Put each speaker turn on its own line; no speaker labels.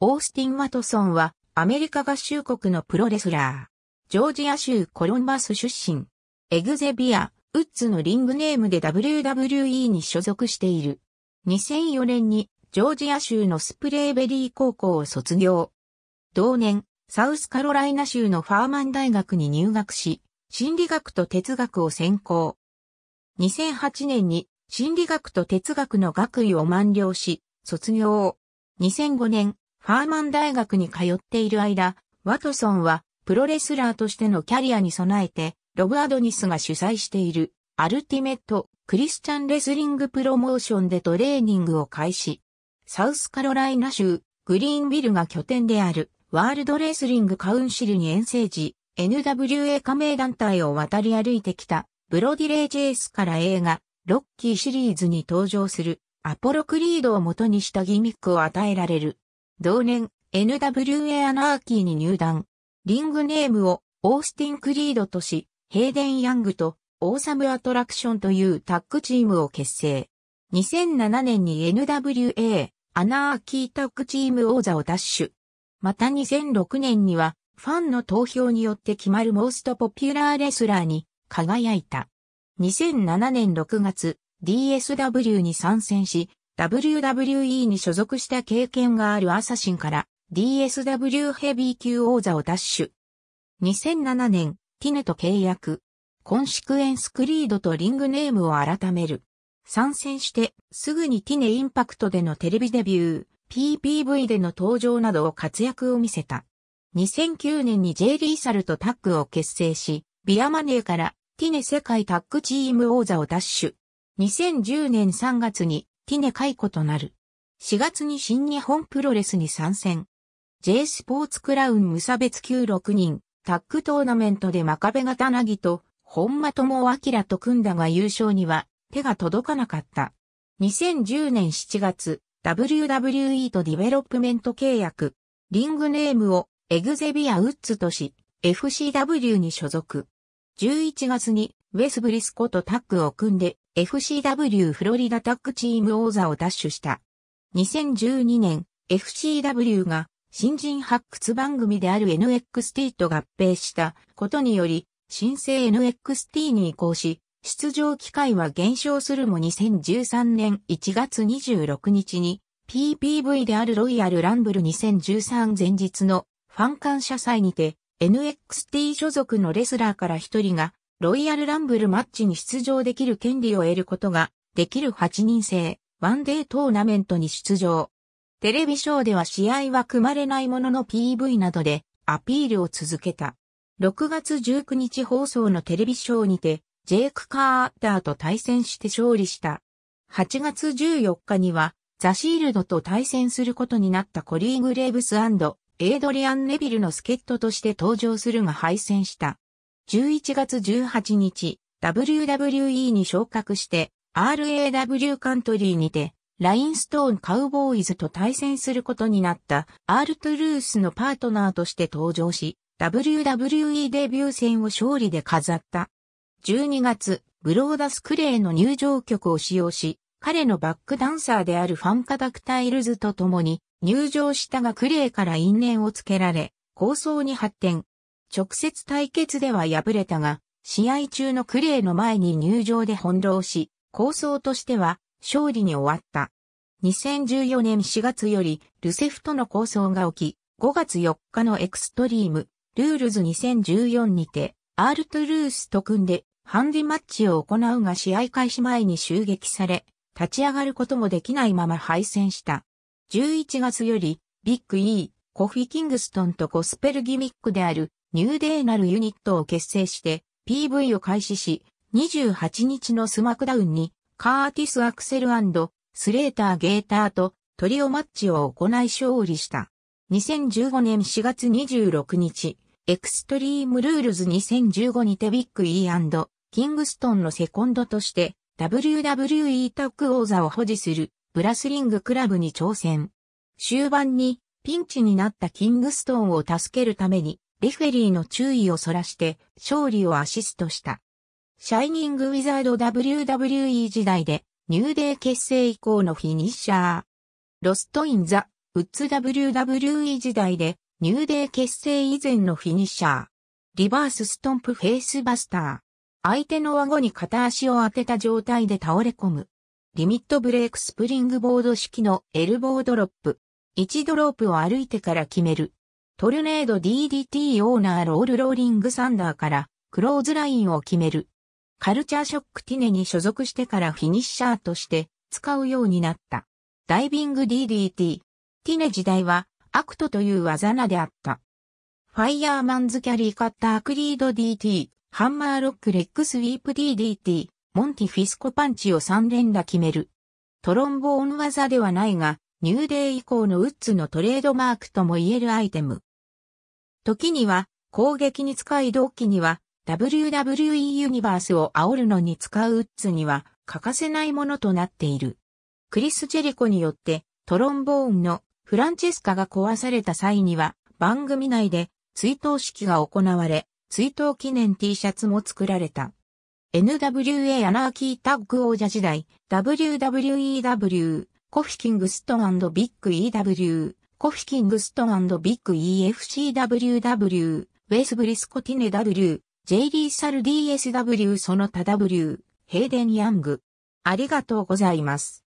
オースティン・ワトソンはアメリカ合衆国のプロレスラー。ジョージア州コロンバス出身。エグゼビア・ウッズのリングネームで WWE に所属している。2004年にジョージア州のスプレーベリー高校を卒業。同年、サウスカロライナ州のファーマン大学に入学し、心理学と哲学を専攻。2008年に心理学と哲学の学位を満了し、卒業。2005年、ハーマン大学に通っている間、ワトソンはプロレスラーとしてのキャリアに備えて、ロブ・アドニスが主催しているアルティメット・クリスチャン・レスリング・プロモーションでトレーニングを開始。サウスカロライナ州グリーンビルが拠点であるワールドレスリングカウンシルに遠征時、NWA 加盟団体を渡り歩いてきたブロディレイ・ジェイスから映画ロッキーシリーズに登場するアポロクリードを元にしたギミックを与えられる。同年、NWA アナーキーに入団。リングネームをオースティン・クリードとし、ヘイデン・ヤングとオーサム・アトラクションというタッグチームを結成。2007年に NWA アナーキータッグチーム王座を奪取。また2006年にはファンの投票によって決まるモーストポピュラーレスラーに輝いた。2007年6月 DSW に参戦し、WWE に所属した経験があるアサシンから DSW ヘビー級王座を奪取。2007年、ティネと契約。コンシクエンスクリードとリングネームを改める。参戦してすぐにティネインパクトでのテレビデビュー、PPV での登場などを活躍を見せた。2009年に J リーサルとタッグを結成し、ビアマネーからティネ世界タッグチーム王座を奪取。2010年3月にティネ解雇となる。4月に新日本プロレスに参戦。J スポーツクラウン無差別級6人、タッグトーナメントで真壁型なぎと、本間智明と組んだが優勝には手が届かなかった。2010年7月、WWE とディベロップメント契約、リングネームをエグゼビア・ウッズとし、FCW に所属。11月にウェス・ブリスコとタッグを組んで FCW フロリダタッグチーム王座を奪取した。2012年、FCW が新人発掘番組である NXT と合併したことにより、新生 NXT に移行し、出場機会は減少するも2013年1月26日に PPV であるロイヤルランブル2013前日のファン感謝祭にて NXT 所属のレスラーから一人がロイヤルランブルマッチに出場できる権利を得ることができる8人制、ワンデートーナメントに出場。テレビショーでは試合は組まれないものの PV などでアピールを続けた。6月19日放送のテレビショーにて、ジェイク・カーターと対戦して勝利した。8月14日には、ザ・シールドと対戦することになったコリー・グレーブスエイドリアン・ネビルの助っ人として登場するが敗戦した。11月18日、WWE に昇格して、RAW カントリーにて、ラインストーンカウボーイズと対戦することになった、アールトゥルースのパートナーとして登場し、WWE デビュー戦を勝利で飾った。12月、ブローダス・クレイの入場曲を使用し、彼のバックダンサーであるファンカダクタイルズと共に入場したがクレイから因縁をつけられ、構想に発展、直接対決では敗れたが、試合中のクレイの前に入場で翻弄し、構想としては勝利に終わった。2014年4月よりルセフとの構想が起き、5月4日のエクストリーム、ルールズ2014にて、アールトゥルースと組んでハンディマッチを行うが試合開始前に襲撃され、立ち上がることもできないまま敗戦した。11月より、ビッグ E、コフィ・キングストンとゴスペルギミックであるニューデーなるユニットを結成して PV を開始し、28日のスマクダウンにカーティス・アクセルスレーター・ゲーターとトリオマッチを行い勝利した。2015年4月26日、エクストリームルールズ2015にてビッグ E& キングストンのセコンドとして WWE タッグ王座を保持するブラスリングクラブに挑戦。終盤にピンチになったキングストンを助けるためにレフェリーの注意をそらして勝利をアシストした。シャイニングウィザード WWE 時代でニューデー結成以降のフィニッシャー。ロストインザ・ウッズ WWE 時代でニューデー結成以前のフィニッシャー。リバースストンプフェイスバスター。相手の顎に片足を当てた状態で倒れ込む。リミットブレークスプリングボード式のエルボードロップ。1ドロップを歩いてから決める。トルネード DDT オーナーロールローリングサンダーからクローズラインを決める。カルチャーショックティネに所属してからフィニッシャーとして使うようになった。ダイビング DDT。ティネ時代はアクトという技名であった。ファイヤーマンズキャリーカッタークリード DT、ハンマーロックレッグスウィープ DDT、モンティフィスコパンチを3連打決める。トロンボーン技ではないが、ニューデイ以降のウッズのトレードマークとも言えるアイテム。時には攻撃に使い同期には WWE ユニバースを煽るのに使うウッズには欠かせないものとなっている。クリス・ジェリコによってトロンボーンのフランチェスカが壊された際には番組内で追悼式が行われ、追悼記念 T シャツも作られた。NWA アナーキータッグ王者時代、WWEW、コフィキングストンビッグ EW、コフィキングストンビッグ EFCWW、ウェスブリスコティネ W、J リーサル DSW その他 W、ヘイデン・ヤング。ありがとうございます。